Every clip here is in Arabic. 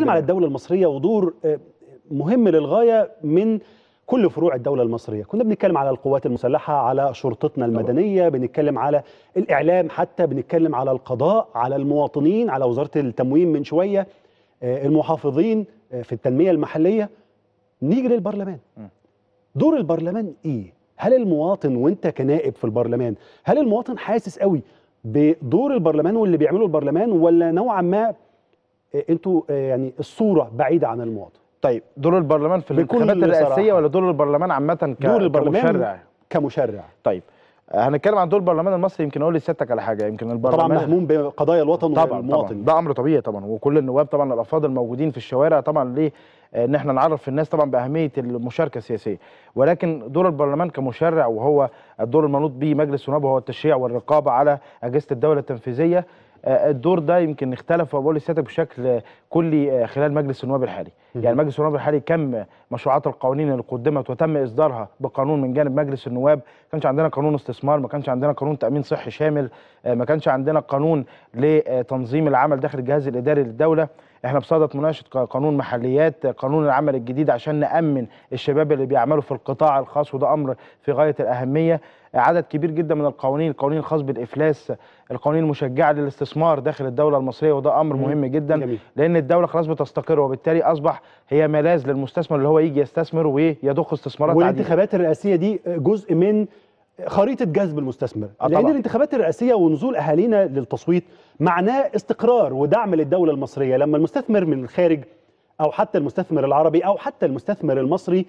نتكلم على الدولة المصرية ودور آه، مهم للغاية من كل فروع الدولة المصرية كنا بنتكلم على القوات المسلحة على شرطتنا المدنية بنتكلم على الإعلام حتى بنتكلم على القضاء على المواطنين على وزارة التموين من شوية آه، المحافظين آه، في التنمية المحلية نيجي للبرلمان دور البرلمان إيه؟ هل المواطن وانت كنائب في البرلمان هل المواطن حاسس قوي بدور البرلمان واللي بيعمله البرلمان ولا نوعا ما آه، انتوا آه، يعني الصوره بعيده عن المواطن طيب دور البرلمان في الانتخابات الرئاسيه ولا دور البرلمان عامه كمشرع كمشرع طيب آه، هنتكلم عن دور البرلمان المصري يمكن اقول لسيادتك على حاجه يمكن البرلمان طبعا مهموم بقضايا الوطن طبعا والمواطن طبعا ده امر طبيعي طبعا وكل النواب طبعا الافراد الموجودين في الشوارع طبعا ليه ان احنا نعرف الناس طبعا باهميه المشاركه السياسيه ولكن دور البرلمان كمشرع وهو الدور المنوط به مجلس النواب وهو التشريع والرقابه على اجهزه الدوله التنفيذيه آه، آه، الدور ده يمكن اختلف بقول لسيادتك بشكل كلي آه، خلال مجلس النواب الحالي يعني مجلس النواب الحالي كم مشروعات القوانين اللي قدمت وتم اصدارها بقانون من جانب مجلس النواب ما كانش عندنا قانون استثمار ما كانش عندنا قانون تامين صحي شامل ما كانش عندنا قانون لتنظيم العمل داخل الجهاز الاداري للدوله احنا بصدد مناقشه قانون محليات قانون العمل الجديد عشان نامن الشباب اللي بيعملوا في القطاع الخاص وده امر في غايه الاهميه عدد كبير جدا من القوانين القوانين الخاص بالافلاس القوانين المشجعه للاستثمار داخل الدوله المصريه وده امر مهم جدا جميل. لان الدوله خلاص بتستقر وبالتالي اصبح هي ملاذ للمستثمر اللي هو يجي يستثمر ويضخ استثمارات والانتخابات الرئاسيه دي جزء من خريطه جذب المستثمر آه لان الانتخابات الرئاسيه ونزول اهالينا للتصويت معناه استقرار ودعم للدوله المصريه لما المستثمر من الخارج او حتى المستثمر العربي او حتى المستثمر المصري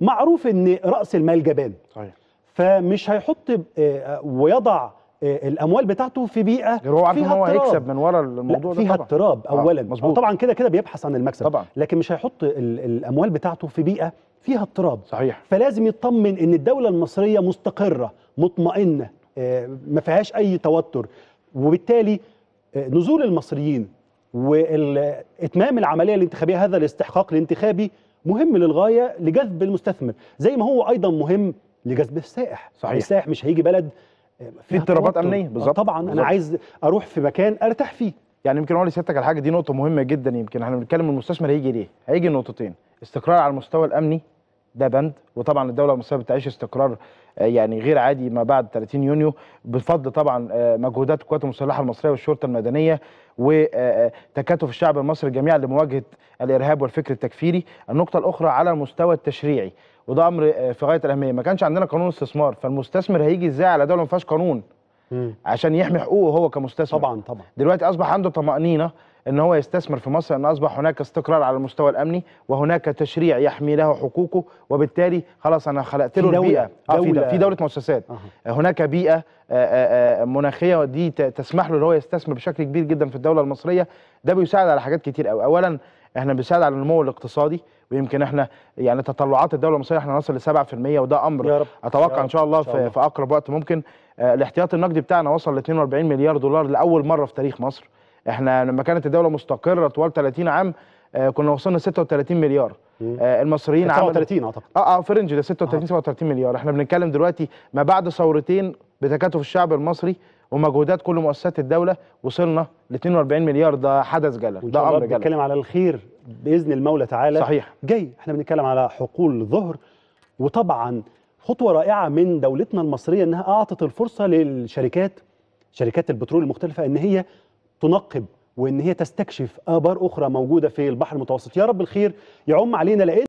معروف ان راس المال جبان صحيح. فمش هيحط آه، آه، ويضع آه، الاموال بتاعته في بيئه هو عارف ان هو هيكسب من ورا الموضوع ده فيها اضطراب التراب آه، اولا آه مظبوط طبعا كده كده بيبحث عن المكسب طبعا لكن مش هيحط الاموال بتاعته في بيئه فيها اضطراب صحيح فلازم يطمن ان الدوله المصريه مستقره مطمئنه آه، ما فيهاش اي توتر وبالتالي نزول المصريين واتمام العمليه الانتخابيه هذا الاستحقاق الانتخابي مهم للغايه لجذب المستثمر زي ما هو ايضا مهم لجذب السائح صحيح السائح مش هيجي بلد في اضطرابات امنيه آه، بالظبط طبعا بالزبط. انا عايز اروح في مكان ارتاح فيه يعني يمكن اقول لسيادتك على حاجه دي نقطه مهمه جدا يمكن احنا بنتكلم المستثمر هيجي ليه هيجي نقطتين استقرار على المستوى الامني ده بند وطبعا الدوله المصريه بتعيش استقرار آه، يعني غير عادي ما بعد 30 يونيو بفضل طبعا آه، مجهودات القوات المسلحه المصريه والشرطه المدنيه وتكاتف آه، الشعب المصري جميعا لمواجهه الارهاب والفكر التكفيري النقطه الاخرى على المستوى التشريعي وده امر في غايه الاهميه ما كانش عندنا قانون استثمار فالمستثمر هيجي ازاي على دوله ما فيهاش قانون مم. عشان يحمي حقوقه هو كمستثمر طبعا طبعا دلوقتي اصبح عنده طمانينه ان هو يستثمر في مصر ان اصبح هناك استقرار على المستوى الامني وهناك تشريع يحمي له حقوقه وبالتالي خلاص انا خلقت له البيئه دولة. في, دولة. آه، في دوله مؤسسات أه. هناك بيئه آه، آه، مناخيه ودي تسمح له ان هو يستثمر بشكل كبير جدا في الدوله المصريه ده بيساعد على حاجات كتير قوي اولا احنا بنساعد على النمو الاقتصادي ويمكن احنا يعني تطلعات الدوله المصريه احنا نصل ل 7% وده امر يا رب. اتوقع يا رب. ان شاء الله, في, في اقرب وقت ممكن الاحتياط آه، الاحتياطي النقدي بتاعنا وصل ل 42 مليار دولار لاول مره في تاريخ مصر احنا لما كانت الدوله مستقره طوال 30 عام آه، كنا وصلنا 36 مليار آه المصريين 37 اعتقد اه اه في رينج ده 36 37 آه. مليار احنا بنتكلم دلوقتي ما بعد ثورتين بتكاتف الشعب المصري ومجهودات كل مؤسسات الدوله وصلنا ل 42 مليار ده حدث جلل ده امر جلل بنتكلم على الخير باذن المولى تعالى صحيح جاي احنا بنتكلم على حقول ظهر وطبعا خطوه رائعه من دولتنا المصريه انها اعطت الفرصه للشركات شركات البترول المختلفه ان هي تنقب وان هي تستكشف ابار اخرى موجوده في البحر المتوسط يا رب الخير يعم علينا لان